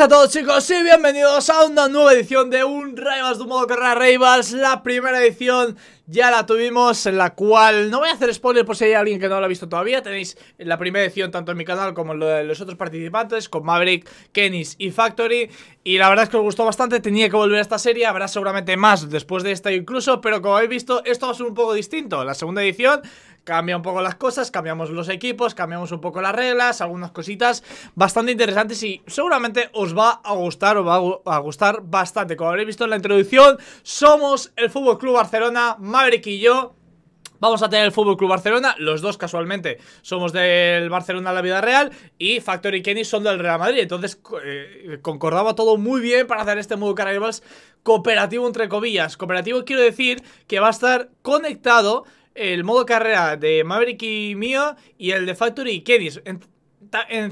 a todos chicos y bienvenidos a una nueva edición de un Rivals de un modo carrera Rivals La primera edición ya la tuvimos, en la cual no voy a hacer spoiler por si hay alguien que no lo ha visto todavía Tenéis la primera edición tanto en mi canal como en lo de los otros participantes Con Maverick, Kenis y Factory Y la verdad es que os gustó bastante, tenía que volver a esta serie Habrá seguramente más después de esta incluso Pero como habéis visto, esto va a ser un poco distinto La segunda edición cambia un poco las cosas, cambiamos los equipos, cambiamos un poco las reglas, algunas cositas bastante interesantes y seguramente os va a gustar, os va a gustar bastante. Como habréis visto en la introducción, somos el Fútbol Club Barcelona, Maverick y yo. Vamos a tener el Fútbol Club Barcelona, los dos casualmente somos del Barcelona la vida real y Factor y Kenny son del Real Madrid. Entonces eh, concordaba todo muy bien para hacer este modo Carnivals cooperativo entre comillas. Cooperativo quiero decir que va a estar conectado el modo carrera de Maverick y mío y el de Factory y En,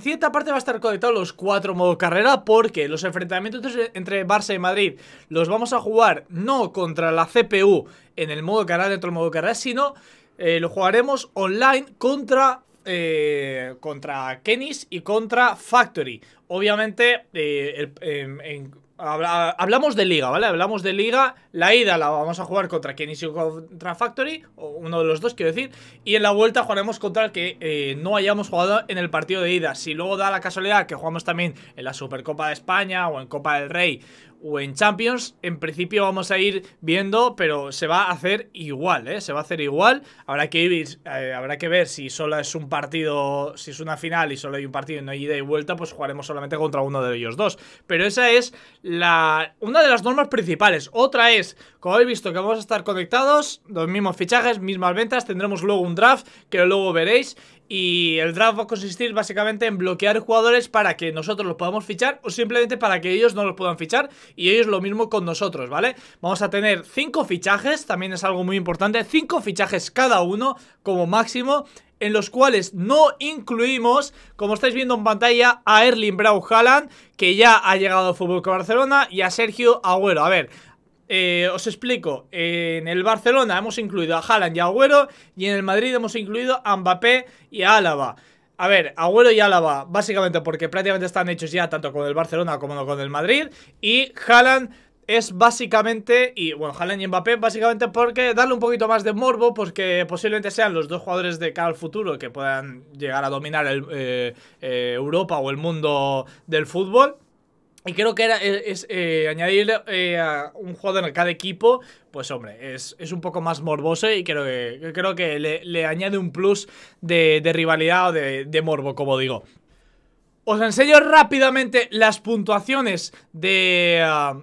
cierta parte va a estar conectado los cuatro modos carrera porque los enfrentamientos entre Barça y Madrid los vamos a jugar no contra la CPU en el modo carrera dentro del modo carrera, sino eh, lo jugaremos online contra eh, contra Kenis y contra Factory. Obviamente, eh, em, en, hablamos de liga, ¿vale? Hablamos de liga. La ida la vamos a jugar contra quien contra Factory, o uno de los dos, quiero decir. Y en la vuelta jugaremos contra el que eh, no hayamos jugado en el partido de ida. Si luego da la casualidad que jugamos también en la Supercopa de España o en Copa del Rey o en Champions. En principio vamos a ir viendo, pero se va a hacer igual, ¿eh? Se va a hacer igual. Habrá que, eh, habrá que ver si solo es un partido, si es una final y solo hay un partido y no hay ida y vuelta, pues jugaremos solamente contra uno de ellos dos. Pero esa es la, una de las normas principales. Otra es, como habéis visto, que vamos a estar conectados, los mismos fichajes, mismas ventas, tendremos luego un draft que luego veréis. Y el draft va a consistir básicamente en bloquear jugadores para que nosotros los podamos fichar o simplemente para que ellos no los puedan fichar y ellos lo mismo con nosotros, ¿vale? Vamos a tener 5 fichajes, también es algo muy importante, 5 fichajes cada uno como máximo en los cuales no incluimos, como estáis viendo en pantalla, a Erling Brau Haaland, que ya ha llegado al con Barcelona, y a Sergio Agüero. A ver, eh, os explico, en el Barcelona hemos incluido a Haaland y Agüero y en el Madrid hemos incluido a Mbappé y a Álava. A ver, Agüero y Álava, básicamente porque prácticamente están hechos ya tanto con el Barcelona como con el Madrid y Haaland es básicamente, y bueno, Haaland y Mbappé, básicamente porque darle un poquito más de morbo, porque posiblemente sean los dos jugadores de cara al futuro que puedan llegar a dominar eh, eh, Europa o el mundo del fútbol. Y creo que era eh, es, eh, añadir eh, a un juego en cada equipo, pues hombre, es, un poco más morboso y creo que, creo que le, añade un plus de, rivalidad o de, morbo, como digo. Os enseño rápidamente las puntuaciones de... Ah,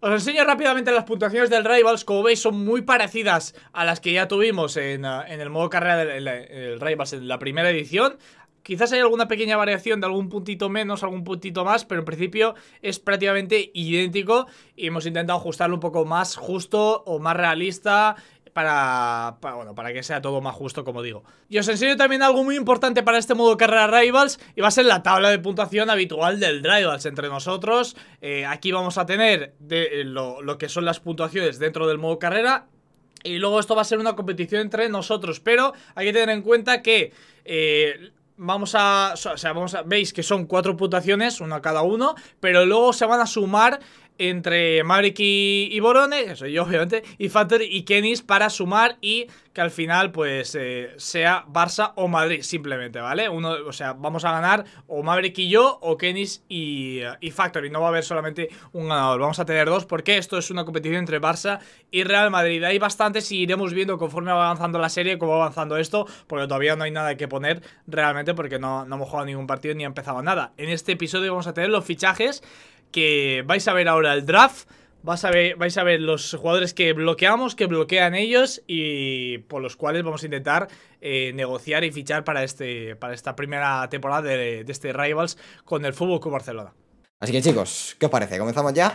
os enseño rápidamente las puntuaciones del Rivals, como veis son muy parecidas a las que ya tuvimos en, ah, el modo carrera del Rivals en la primera edición Quizás hay alguna pequeña variación de algún puntito menos, algún puntito más, pero en principio es prácticamente idéntico y hemos intentado ajustarlo un poco más justo o más realista para, bueno, para que sea todo más justo, como digo. Y os enseño también algo muy importante para este modo carrera Rivals, y va a ser la tabla de puntuación habitual del Rivals entre nosotros. Eh, aquí vamos a tener de, eh, lo, que son las puntuaciones dentro del modo carrera, y luego esto va a ser una competición entre nosotros, pero hay que tener en cuenta que... Eh, Vamos a, o sea, vamos a, veis que son cuatro putaciones, una cada uno, pero luego se van a sumar entre Maverick y, Borone, eso soy yo obviamente, y Factory y Kenis para sumar y que al final pues eh, sea Barça o Madrid simplemente, ¿vale? Uno, o sea, vamos a ganar o Maverick y yo o Kenis y, y Factory, no va a haber solamente un ganador, vamos a tener dos porque esto es una competición entre Barça y Real Madrid, hay bastantes y iremos viendo conforme va avanzando la serie cómo va avanzando esto, porque todavía no hay nada que poner realmente porque no, no hemos jugado ningún partido ni ha empezado nada. En este episodio vamos a tener los fichajes que vais a ver ahora el draft. vais a ver los jugadores que bloqueamos, que bloquean ellos y por los cuales vamos a intentar eh, negociar y fichar para, este, para esta primera temporada de, este Rivals con el Fútbol Club Barcelona. Así que chicos, ¿qué os parece? ¿Comenzamos ya?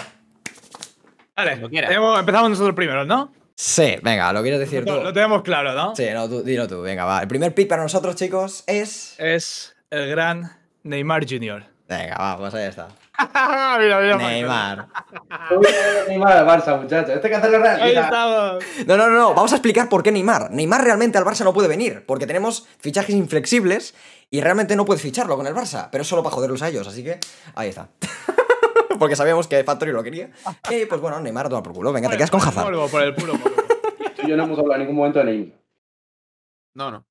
Vale, empezamos nosotros primero, ¿no? Sí, venga, lo quiero decir tú. Lo tenemos claro, ¿no? Sí, dilo tú, venga, va. El primer pick para nosotros, chicos, es... Es el gran Neymar Jr. Venga, vamos, ahí está. Neymar. Neymar al Barça, muchachos. Este que es real. Ahí No, no, no, Vamos a explicar por qué Neymar. Neymar realmente al Barça no puede venir. Porque tenemos fichajes inflexibles y realmente no puedes ficharlo con el Barça. Pero es solo para joderlos a ellos. Así que ahí está. porque sabíamos que Factory lo quería. Y pues bueno, Neymar, toma por culo. Venga, te quedas con Hazard. por el puro Yo no hemos hablado en ningún momento de Neymar. No, no.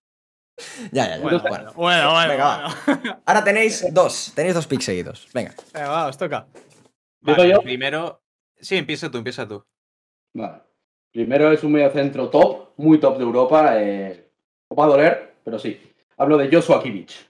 Ya, ya, ya. Bueno, bueno, Ahora tenéis dos. Tenéis dos picks seguidos. Venga. Eh, va, os toca. Primero. Sí, empieza tú, empieza tú. Vale. Primero es un mediocentro top, muy top de Europa. Eh... va a doler, pero sí. Hablo de Joshua Kimmich.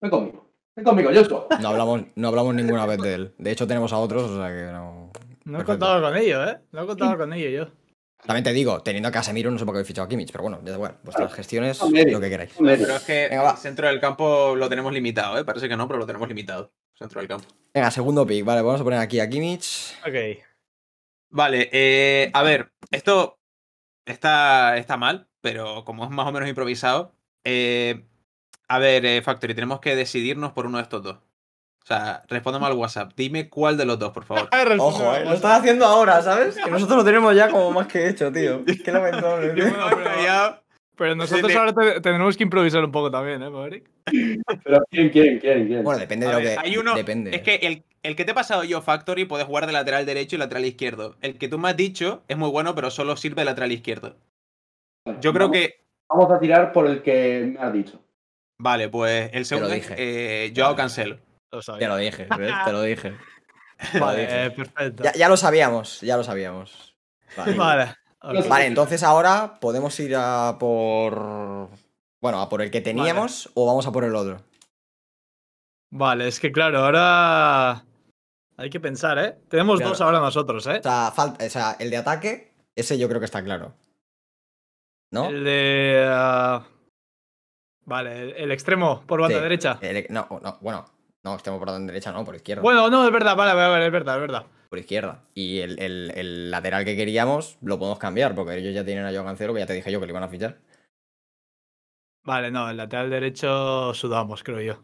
Ven conmigo. Ven conmigo, Joshua. No hablamos, no hablamos ninguna vez de él. De hecho, tenemos a otros, o sea que no. No he contado con ellos ¿eh? No he contado con ellos yo. También te digo, teniendo a Casemiro, no sé por qué habéis fichado a Kimmich, pero bueno, ya igual. Vuestras gestiones, lo que queráis. Pero es que el centro del campo lo tenemos limitado, ¿eh? Parece que no, pero lo tenemos limitado. Centro del campo. Venga, segundo pick. Vale, vamos a poner aquí a Kimmich. Ok. Vale, eh, a ver, esto está, está mal, pero como es más o menos improvisado, eh, a ver, eh, Factory, tenemos que decidirnos por uno de estos dos. O sea, respóndeme al WhatsApp. Dime cuál de los dos, por favor. Ojo, ¿eh? lo estás haciendo ahora, ¿sabes? Que nosotros lo tenemos ya como más que hecho, tío. Qué lamentable. pero, nosotros ahora tenemos que improvisar un poco también, ¿eh, Maverick? Pero ¿quién, quién, quién, quién? Bueno, depende de lo que. Hay uno... Depende. Es que el, que te he pasado yo, Factory, puedes jugar de lateral derecho y lateral izquierdo. El que tú me has dicho es muy bueno, pero solo sirve de lateral izquierdo. Yo creo que. Vamos a tirar por el que me has dicho. Vale, pues el segundo Yo eh, Joao Cancelo. Ya Te lo dije, te lo dije. Vale, perfecto. Ya, lo sabíamos, ya lo sabíamos. Vale. Vale. entonces ahora podemos ir a por. Bueno, a por el que teníamos o vamos a por el otro. Vale, es que claro, ahora. Hay que pensar, ¿eh? Tenemos dos ahora nosotros, ¿eh? O sea, el de ataque, ese yo creo que está claro. ¿No? El de. Ah, vale, el, extremo por banda derecha. E-, no, no, bueno, no, estemos por derecha no, por izquierda. Bueno, no, es verdad, vale, vale, es verdad, es verdad. Por izquierda. Y el, lateral que queríamos lo podemos cambiar, porque ellos ya tienen a Joao Cancelo, que ya te dije yo que le iban a fichar. Vale, no, el lateral derecho sudamos, creo yo.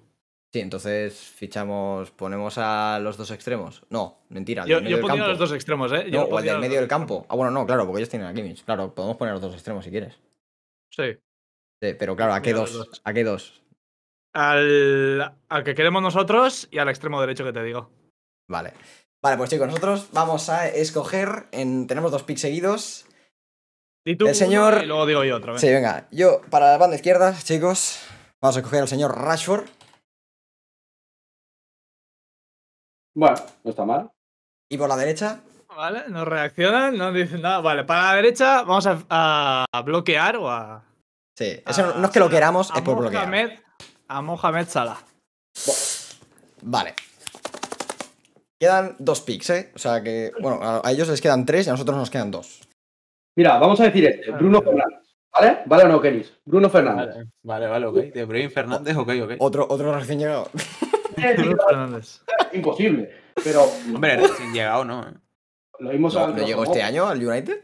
Sí, entonces fichamos, ponemos a los dos extremos. No, mentira. Yo, yo ponía a los dos extremos, ¿eh? no, o al del medio del campo. Ah, bueno, no, claro, porque ellos tienen a Kimmich. Claro, podemos poner los dos extremos si quieres. Sí. sí pero claro, ¿a qué dos? ¿A qué dos? al, al que queremos nosotros y al extremo derecho que te digo. Vale. Vale, pues chicos, nosotros vamos a escoger. En, tenemos dos picks seguidos. Y el señor. Y luego digo yo otra vez. Sí, venga. Yo, para la banda izquierda, chicos, vamos a escoger al señor Rashford. Bueno, no está mal. Y por la derecha. Vale, no reaccionan, no dicen nada. Vale, para la derecha vamos a, bloquear o a. Sí, eso no es que lo queramos, es por bloquear a Mohamed Salah. Vale. Quedan dos picks, ¿eh? O sea que, bueno, a ellos les quedan tres y a nosotros nos quedan dos. Mira, vamos a decir este, Bruno Fernández. ¿Vale? ¿Vale o no, Kenis? Bruno Fernández. Vale, vale, ok. De Bruno Fernández, ok, ok. Otro, otro recién llegado. Bruno Fernández. Imposible. Pero. Hombre, recién llegado, ¿no? Lo vimos no, ¿No llegó este año al United?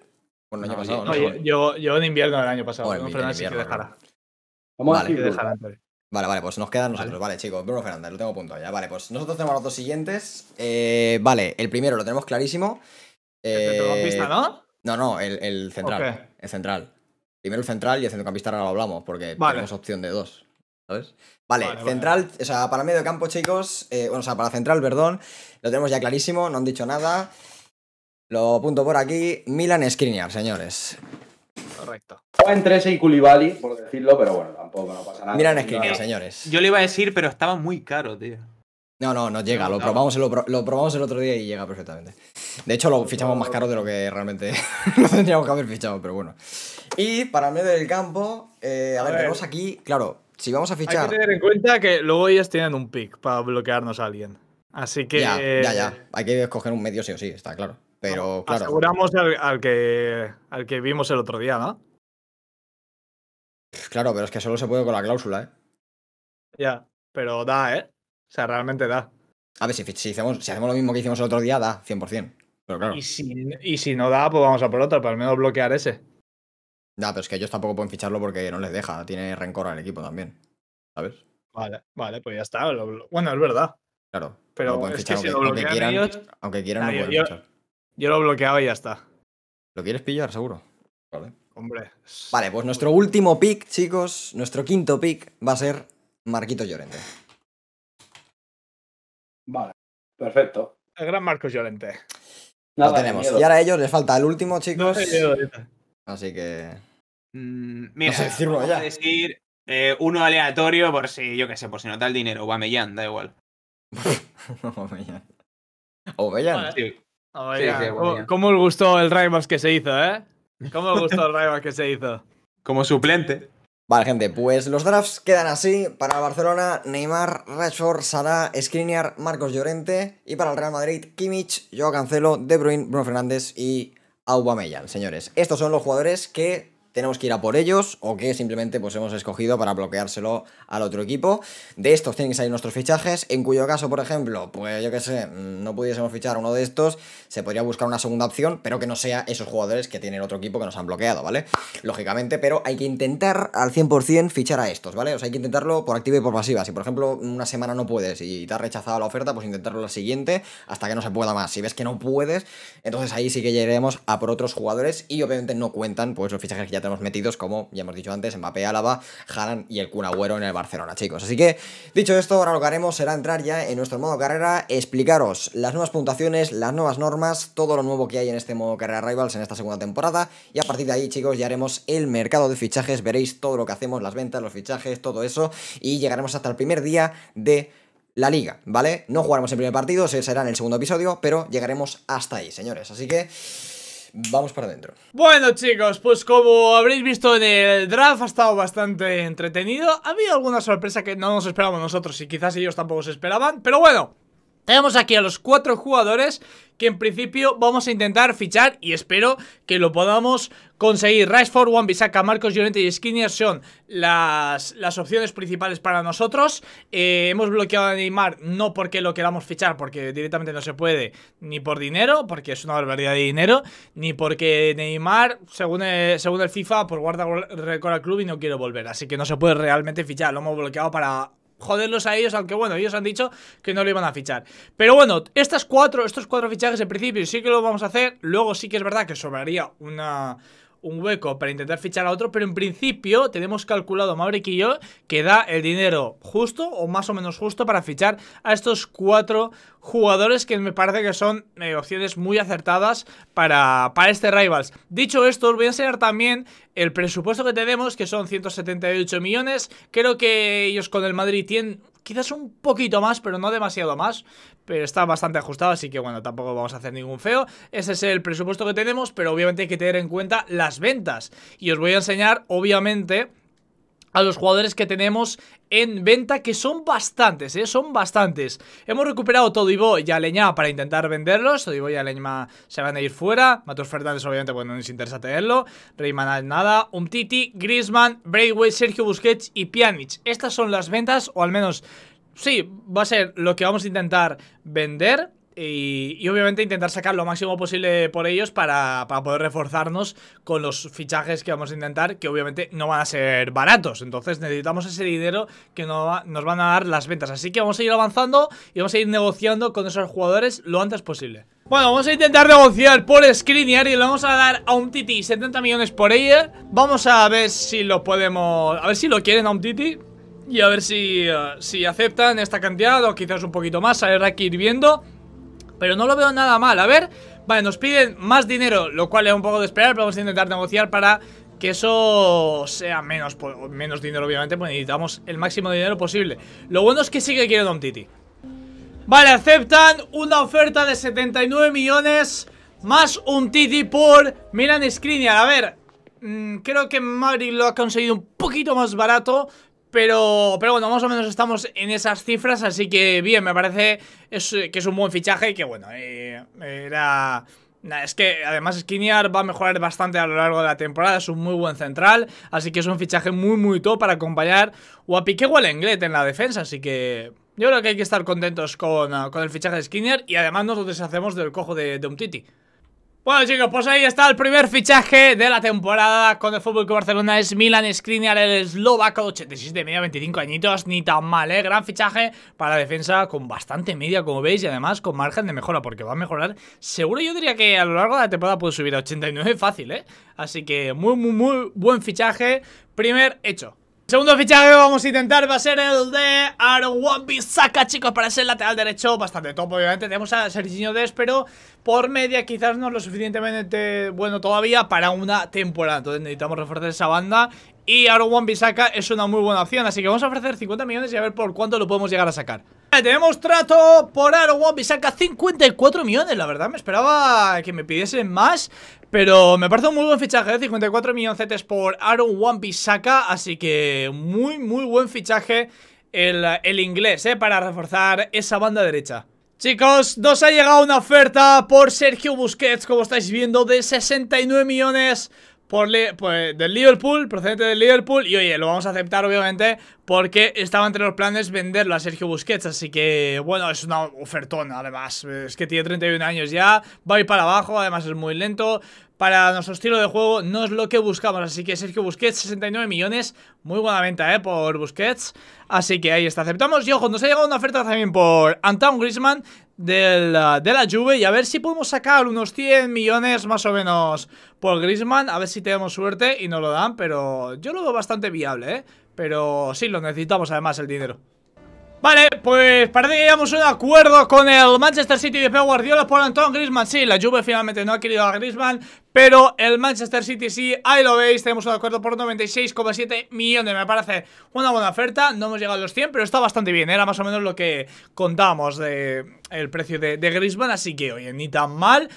Bueno, el año no, pasado, ¿no? Llegó, de invierno el año pasado. Fernández que Vamos a decir. Vale, vale, pues nos quedan nosotros, vale, chicos, Bruno Fernández, lo tengo punto ya. Vale, pues nosotros tenemos los dos siguientes. Eh, vale, el primero lo tenemos clarísimo. el centrocampista, eh, ¿no? No, no, el, central. El central. Primero el central y el centrocampista ahora lo hablamos, porque tenemos opción de dos. ¿Sabes? Vale, central, o sea, para medio campo, chicos. Eh, bueno, o sea, para central, perdón. Lo tenemos ya clarísimo, no han dicho nada. Lo punto por aquí. Milan Skriniar, señores. Correcto. Estaba entre ese y Culibali, por decirlo, pero bueno, tampoco no pasa nada. Miran screen, señores. Yo le iba a decir, pero estaba muy caro, tío. No, no, no llega. lo, Probamos, lo, probamos el otro día y llega perfectamente. De hecho, lo fichamos más caro de lo que realmente no tendríamos que haber fichado, pero bueno. Y para el medio del campo, eh, a, ver, ver, tenemos aquí, claro, si vamos a fichar. Hay que tener en cuenta que luego ellos tienen un pick para bloquearnos a alguien. Así que. Ya, ya, ya. Eh, Hay que escoger un medio sí o sí, está claro. Pero claro. Aseguramos al, que, al que vimos el otro día, ¿no? Claro, pero es que solo se puede con la cláusula, ¿eh? Ya, pero da, ¿eh? O sea, realmente da. A ver, si, hacemos, lo mismo que hicimos el otro día, da 100%. Pero claro. Y si, y si no da, pues vamos a por otro, para al menos bloquear ese. Ya, pero es que ellos tampoco pueden ficharlo porque no les deja. Tiene rencor al equipo también. ¿Sabes? Vale, vale, pues ya está. bueno, es verdad. Claro. Pero pueden es aunque, quieran, aunque quieran pueden fichar. Yo lo bloqueaba y ya está. ¿Lo quieres pillar, seguro? Vale. Hombre. Vale, pues nuestro último pick, chicos, nuestro quinto pick va a ser Marquito Llorente. Vale, perfecto. El gran Marcos Llorente. lo tenemos. Y ahora a ellos les falta el último, chicos. Así que. Mm, mira, A decir eh, uno aleatorio por si, yo qué sé, por si no da el dinero. O Amellán, da igual. o Amellán. O Oh, oh, ¿cómo, os gustó el Raimas que se hizo, eh? ¿Cómo os gustó el Raimas que se hizo? Como suplente. Vale, gente, pues los drafts quedan así. Para Barcelona, Neymar, Rashford, Salah, Skriniar, Marcos Llorente. Y para el Real Madrid, Kimmich, Joao Cancelo, De Bruyne, Bruno Fernández y Aubameyang, señores. Estos son los jugadores que tenemos que ir a por ellos o que simplemente pues hemos escogido para bloqueárselo al otro equipo. De estos tienen que salir nuestros fichajes, en cuyo caso, por ejemplo, pues yo que sé, mm, no pudiésemos fichar uno de estos, se podría buscar una segunda opción, pero que no sea esos jugadores que tienen otro equipo que nos han bloqueado, ¿vale? Lógicamente, pero hay que intentar al 100% fichar a estos, ¿vale? O sea, hay que intentarlo por activa y por pasiva. Si, por ejemplo, una semana no puedes y te ha rechazado la oferta, pues intentarlo la siguiente hasta que no se pueda más. Si ves que no puedes, entonces ahí sí que llegaremos a por otros jugadores y obviamente no cuentan pues los fichajes que ya tenemos metidos, como ya hemos dicho antes, Mbappé, Álava, Haaland y el Kun en el Barcelona, chicos. Así que, dicho esto, ahora lo que haremos será entrar ya en nuestro modo carrera, explicaros las nuevas puntuaciones, las nuevas normas, todo lo nuevo que hay en este modo carrera Rivals en esta segunda temporada y a partir de ahí, chicos, ya haremos el mercado de fichajes, veréis todo lo que hacemos, las ventas, los fichajes, todo eso y llegaremos hasta el primer día de la liga, ¿vale? No jugaremos el primer partido, será en el segundo episodio, pero llegaremos hasta ahí, señores. Así que... Vamos para adentro. Bueno chicos, pues como habréis visto en el draft ha estado bastante entretenido. Ha habido alguna sorpresa que no nos esperábamos nosotros y quizás ellos tampoco se esperaban. Pero bueno, tenemos aquí a los cuatro jugadores que en principio vamos a intentar fichar y espero que lo podamos conseguir. for one Bisaca, Marcos Llorente y Skinner son las, opciones principales para nosotros. Eh, hemos bloqueado a Neymar no porque lo queramos fichar, porque directamente no se puede, ni por dinero, porque es una barbaridad de dinero, ni porque Neymar, según el, eh, según el FIFA, por pues guarda récord al club y no quiere volver. Así que no se puede realmente fichar, lo hemos bloqueado para joderlos a ellos, aunque bueno, ellos han dicho que no lo iban a fichar. Pero bueno, estas cuatro, estos cuatro fichajes en principio sí que lo vamos a hacer. Luego sí que es verdad que sobraría una un hueco para intentar fichar a otro, pero en principio tenemos calculado Maverick y yo que da el dinero justo o más o menos justo para fichar a estos cuatro jugadores que me parece que son eh, opciones muy acertadas para, para este Rivals. Dicho esto, os voy a enseñar también el presupuesto que tenemos, que son 178 millones. Creo que ellos con el Madrid tienen quizás un poquito más, pero no demasiado más. Pero está bastante ajustado, así que bueno, tampoco vamos a hacer ningún feo. Ese es el presupuesto que tenemos, pero obviamente hay que tener en cuenta las ventas. Y os voy a enseñar, obviamente a los jugadores que tenemos en venta, que son bastantes, ¿eh? son bastantes. Hemos recuperado Todibo y Aleñá para intentar venderlos. Todibo y Aleñá se van a ir fuera. Matos Fernández, obviamente, bueno, pues no nos interesa tenerlo. Manal, nada. Umtiti, Griezmann, Brayway, Sergio Busquets y Pjanic. Estas son las ventas, o al menos, sí, va a ser lo que vamos a intentar vender. Y, obviamente intentar sacar lo máximo posible por ellos para, poder reforzarnos con los fichajes que vamos a intentar, que obviamente no van a ser baratos. Entonces necesitamos ese dinero que nos van a dar las ventas. Así que vamos a ir avanzando y vamos a ir negociando con esos jugadores lo antes posible. Bueno, vamos a intentar negociar por Skriniar y le vamos a dar a un Titi 70 millones por ella. Vamos a ver si lo podemos... A ver si lo quieren a un Titi. Y a ver si, eh, si aceptan esta cantidad o quizás un poquito más. A ver, aquí ir viendo... Pero no lo veo nada mal, a ver Vale, nos piden más dinero, lo cual es un poco de esperar Pero vamos a intentar negociar para que eso sea menos, menos dinero obviamente pues necesitamos el máximo de dinero posible Lo bueno es que sí que quiere Don Titi Vale, aceptan una oferta de 79 millones Más un Titi por Milan Skriniar A ver, mm, creo que Madrid lo ha conseguido un poquito más barato pero, pero bueno, más o menos estamos en esas cifras, así que bien, me parece que es un buen fichaje y que bueno, eh, era... es que además Skinner va a mejorar bastante a lo largo de la temporada, es un muy buen central, así que es un fichaje muy muy top para acompañar o a Piqué o a Lenglet en la defensa, así que yo creo que hay que estar contentos con, el fichaje de Skinner y además nos deshacemos del cojo de, de Umtiti. Bueno chicos, pues ahí está el primer fichaje de la temporada con el Fútbol Barcelona es Milan Skriniar, el eslovaco 86 de media, 25 añitos, ni tan mal, ¿eh? gran fichaje para defensa con bastante media como veis y además con margen de mejora porque va a mejorar, seguro yo diría que a lo largo de la temporada puede subir a 89 fácil, ¿eh? así que muy muy muy buen fichaje, primer hecho Segundo fichaje que vamos a intentar va a ser el de Arwambi Saka, chicos, para ser lateral derecho bastante top, obviamente. Tenemos a Sergiño Des, pero por media quizás no es lo suficientemente bueno todavía para una temporada. Entonces necesitamos reforzar esa banda y Aaron One bissaka es una muy buena opción Así que vamos a ofrecer 50 millones y a ver por cuánto lo podemos llegar a sacar Tenemos trato por Aaron One Bisaca 54 millones, la verdad, me esperaba que me pidiesen más pero me parece un muy buen fichaje, 54 ¿eh? milloncetes por Aaron One Bisaca Así que muy, muy buen fichaje el, el inglés, ¿eh? Para reforzar esa banda derecha Chicos, nos ha llegado una oferta por Sergio Busquets, como estáis viendo, de 69 millones por, pues, del Liverpool, procedente del Liverpool. Y oye, lo vamos a aceptar obviamente porque estaba entre los planes venderlo a Sergio Busquets. Así que, bueno, es una ofertona además. Es que tiene 31 años ya, va a ir para abajo, además es muy lento para nuestro estilo de juego no es lo que buscamos. Así que Sergio Busquets, 69 millones. Muy buena venta, ¿eh? Por Busquets. Así que ahí está, aceptamos. Y ojo, nos ha llegado una oferta también por Antoine Grisman ah, de la Juve. Y a ver si podemos sacar unos 100 millones más o menos por Grisman. A ver si tenemos suerte y nos lo dan. Pero yo lo veo bastante viable, ¿eh? Pero sí, lo necesitamos además el dinero. Vale, pues parece que llegamos a un acuerdo con el Manchester City de Pep Guardiola por Anton Griezmann. Sí, la Juve finalmente no ha querido a Griezmann, pero el Manchester City sí, ahí lo veis, tenemos un acuerdo por 96,7 millones. Me parece una buena oferta, no hemos llegado a los 100, pero está bastante bien. Era más o menos lo que contábamos del el precio de, de Griezmann, así que oye, ni tan mal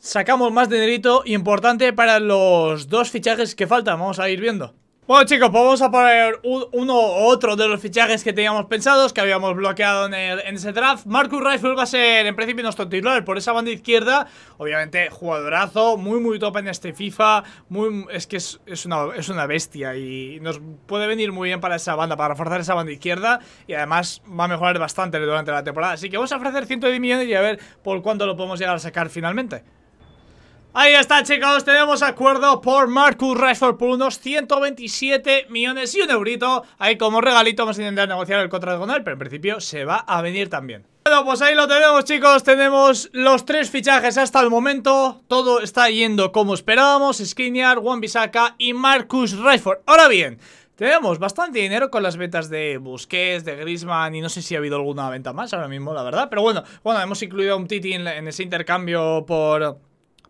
sacamos más dinerito importante para los dos fichajes que faltan. Vamos a ir viendo. Bueno chicos, pues vamos a poner uno u otro de los fichajes que teníamos pensados, que habíamos bloqueado en, en ese draft. Marcus Rifle va a ser en principio nuestro titular por esa banda izquierda. Obviamente jugadorazo, muy muy top en este FIFA, muy, es que es, una, es una bestia y nos puede venir muy bien para esa banda, para reforzar esa banda izquierda y además va a mejorar bastante durante la temporada. Así que vamos a ofrecer 110 millones y a ver por cuándo lo podemos llegar a sacar finalmente. Ahí está chicos, tenemos acuerdo por Marcus Rashford por unos 127 millones y un eurito Ahí como regalito vamos a intentar negociar el contrato pero en principio se va a venir también bueno, pues ahí lo tenemos chicos, tenemos los tres fichajes hasta el momento Todo está yendo como esperábamos, Skriniar, Juan Bisaka y Marcus Rashford Ahora bien, tenemos bastante dinero con las ventas de Busquets, de Griezmann y no sé si ha habido alguna venta más ahora mismo, la verdad. Pero bueno, bueno hemos incluido a un Titi en ese intercambio por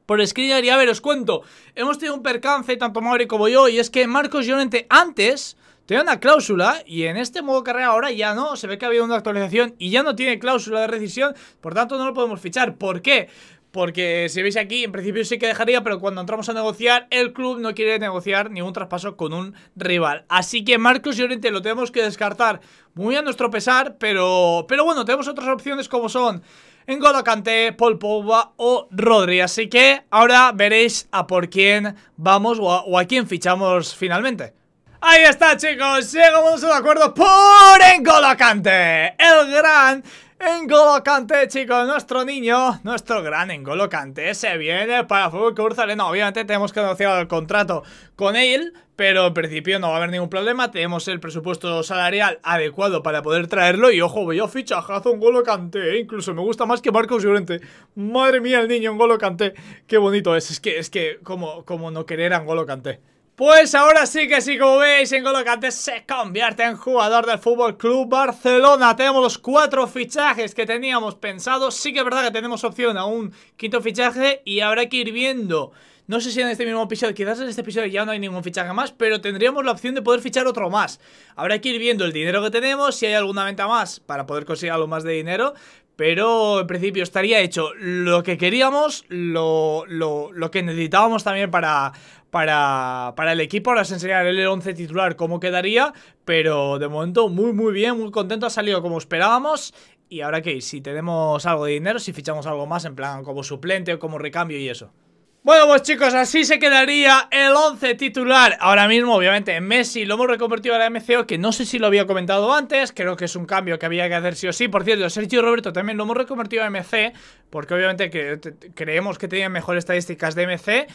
por Skriniar y a ver, os cuento, hemos tenido un percance tanto Mauri como yo y es que Marcos Llorente antes tenía una cláusula y en este modo carrera ahora ya no, se ve que ha habido una actualización y ya no tiene cláusula de rescisión, por tanto no lo podemos fichar, ¿por qué? Porque si veis aquí, en principio sí que dejaría, pero cuando entramos a negociar, el club no quiere negociar ningún traspaso con un rival. Así que Marcos Llorente lo tenemos que descartar muy a nuestro pesar, pero, pero bueno, tenemos otras opciones como son N'Golo Kanté, Paul Pogba o Rodri. Así que ahora veréis a por quién vamos o a quién fichamos finalmente. Ahí está chicos, llegamos a un acuerdo por Engolocante El gran Engolocante, chicos, nuestro niño, nuestro gran Engolocante se viene para Fútbol Club no, Obviamente tenemos que negociar el contrato con él, pero en principio no va a haber ningún problema. Tenemos el presupuesto salarial adecuado para poder traerlo y ojo, vaya fichajazo Engolocante, ¿eh? incluso me gusta más que Marcos Llorente. Madre mía, el niño Engolocante, qué bonito es, es que es que como como no querer a Engolocante. Pues ahora sí que sí, como veis, en colocantes se convierte en jugador del Fútbol Club Barcelona. Tenemos los cuatro fichajes que teníamos pensados. Sí que es verdad que tenemos opción a un quinto fichaje y habrá que ir viendo. No sé si en este mismo episodio, quizás en este episodio ya no hay ningún fichaje más, pero tendríamos la opción de poder fichar otro más. Habrá que ir viendo el dinero que tenemos, si hay alguna venta más para poder conseguir algo más de dinero, pero en principio estaría hecho lo que queríamos, lo, que necesitábamos también para, para, el equipo. Ahora os enseñaré el 11 titular cómo quedaría, pero de momento muy muy bien, muy contento, ha salido como esperábamos. Y ahora que si tenemos algo de dinero, si fichamos algo más en plan como suplente o como recambio y eso. Bueno, pues chicos, así se quedaría el 11 titular. Ahora mismo, obviamente, Messi lo hemos reconvertido a la MCO, que no sé si lo había comentado antes, creo que es un cambio que había que hacer sí o sí. Por cierto, Sergio Roberto también lo hemos reconvertido a MC, porque obviamente creemos que tenían mejores estadísticas de MC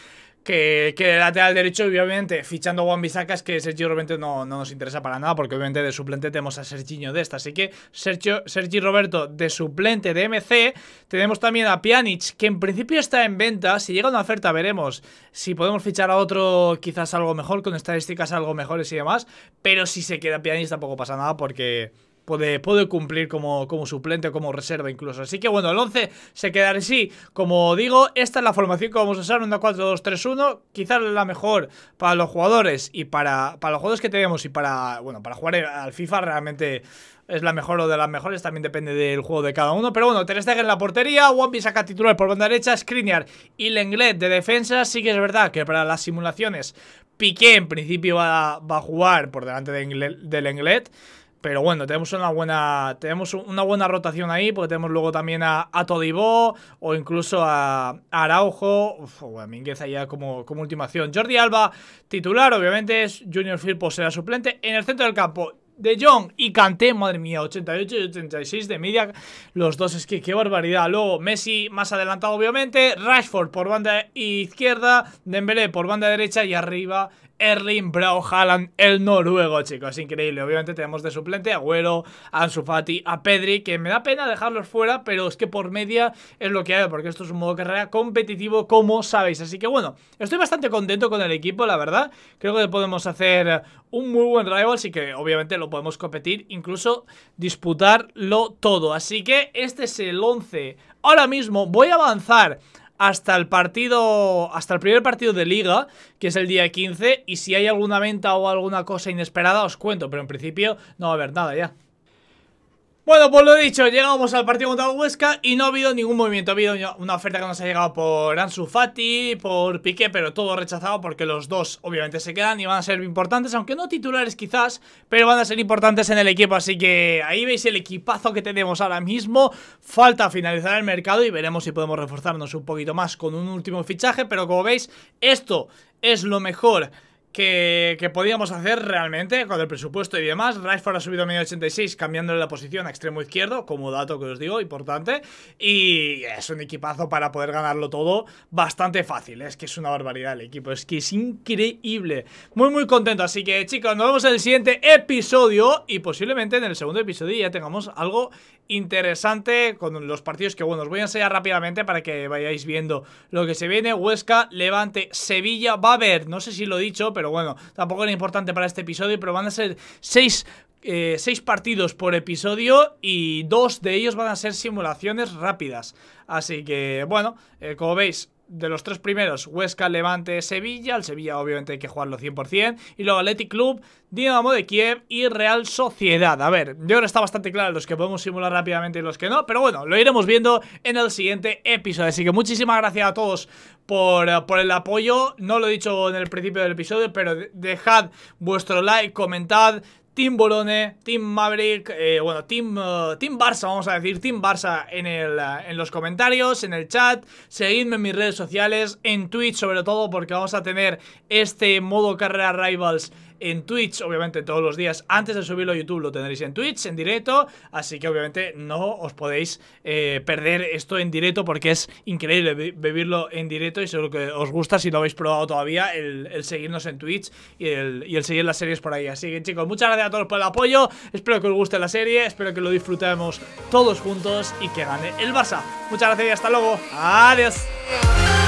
que, de lateral derecho, obviamente, fichando Juan Bisacas, que Sergio Roberto no, no, nos interesa para nada, porque obviamente de suplente tenemos a Sergiño de esta. Así que Sergio, Sergi Roberto de suplente de MC. Tenemos también a Pjanic, que en principio está en venta. Si llega una oferta, veremos si podemos fichar a otro, quizás algo mejor, con estadísticas algo mejores y demás. Pero si se queda Pjanic, tampoco pasa nada, porque Puede, puede, cumplir como, como suplente, como reserva incluso. Así que bueno, el 11 se quedará así. Como digo, esta es la formación que vamos a usar, 1 4-2-3-1. Quizás la mejor para los jugadores y para, para los jugadores que tenemos y para, bueno, para jugar al FIFA realmente es la mejor o de las mejores, también depende del juego de cada uno. Pero bueno, Ter Stegen en la portería, Wampi saca titular por banda derecha, Skriniar y Lenglet de defensa. Sí que es verdad que para las simulaciones Piqué en principio va, a jugar por delante de Lenglet. Pero bueno, tenemos una buena tenemos una buena rotación ahí, porque tenemos luego también a, Todibó o incluso a, Araujo, o a Mingueza allá como, como ultimación. Jordi Alba, titular, obviamente, es Junior Firpo será suplente. En el centro del campo, de Jong y Canté madre mía, 88 y 86 de media, los dos, es que qué barbaridad. Luego Messi más adelantado obviamente, Rashford por banda izquierda, Dembélé por banda derecha y arriba Erling Brau Haaland, el noruego, chicos. Increíble. Obviamente tenemos de suplente a Güero, a Ansu Fati, a Pedri, que me da pena dejarlos fuera, pero es que por media es lo que hay, porque esto es un modo carrera competitivo, como sabéis. Así que bueno, estoy bastante contento con el equipo, la verdad. Creo que podemos hacer un muy buen rival, así que obviamente lo podemos competir, incluso disputarlo todo. Así que este es el 11. Ahora mismo voy a avanzar hasta el partido, hasta el primer partido de liga, que es el día 15, y si hay alguna venta o alguna cosa inesperada os cuento, pero en principio no va a haber nada ya. Bueno, pues lo dicho, llegamos al partido contra Huesca y no ha habido ningún movimiento. Ha habido una oferta que nos ha llegado por Ansu Fati, por Piqué, pero todo rechazado porque los dos obviamente se quedan y van a ser importantes, aunque no titulares quizás, pero van a ser importantes en el equipo. Así que ahí veis el equipazo que tenemos ahora mismo. Falta finalizar el mercado y veremos si podemos reforzarnos un poquito más con un último fichaje, pero como veis, esto es lo mejor que, podíamos hacer realmente con el presupuesto y demás. Rashford ha subido a medio 86 cambiándole la posición a extremo izquierdo, como dato que os digo, importante. Y es un equipazo para poder ganarlo todo bastante fácil. Es que es una barbaridad el equipo, es que es increíble. Muy, muy contento. Así que chicos, nos vemos en el siguiente episodio y posiblemente en el segundo episodio ya tengamos algo interesante con los partidos que, bueno, os voy a enseñar rápidamente para que vayáis viendo lo que se viene. Huesca, Levante, Sevilla, va a haber, no sé si lo he dicho, pero pero bueno, tampoco era importante para este episodio, pero van a ser eh, seis partidos por episodio y dos de ellos van a ser simulaciones rápidas. Así que, bueno, eh, como veis, de los tres primeros, Huesca, Levante, Sevilla. El Sevilla obviamente hay que jugarlo 100%. Y luego Athletic Club, Dinamo de Kiev y Real Sociedad. A ver, yo ahora está bastante claro los que podemos simular rápidamente y los que no. Pero bueno, lo iremos viendo en el siguiente episodio. Así que muchísimas gracias a todos eh, por, el apoyo. No lo he dicho en el principio del episodio, pero dejad vuestro like, comentad, Team Bolone, Team Maverick, eh, bueno, team, eh, team Barça, vamos a decir, Team Barça en, en los comentarios, en el chat. Seguidme en mis redes sociales, en Twitch sobre todo, porque vamos a tener este modo carrera Rivals en Twitch, obviamente todos los días. Antes de subirlo a YouTube lo tendréis en Twitch, en directo. Así que obviamente no os podéis eh, perder esto en directo porque es increíble vivirlo en directo y seguro que os gusta si lo habéis probado todavía el, seguirnos en Twitch y el, y el, seguir las series por ahí. Así que chicos, muchas gracias a todos por el apoyo. Espero que os guste la serie, espero que lo disfrutemos todos juntos y que gane el Barça. Muchas gracias y hasta luego. Adiós.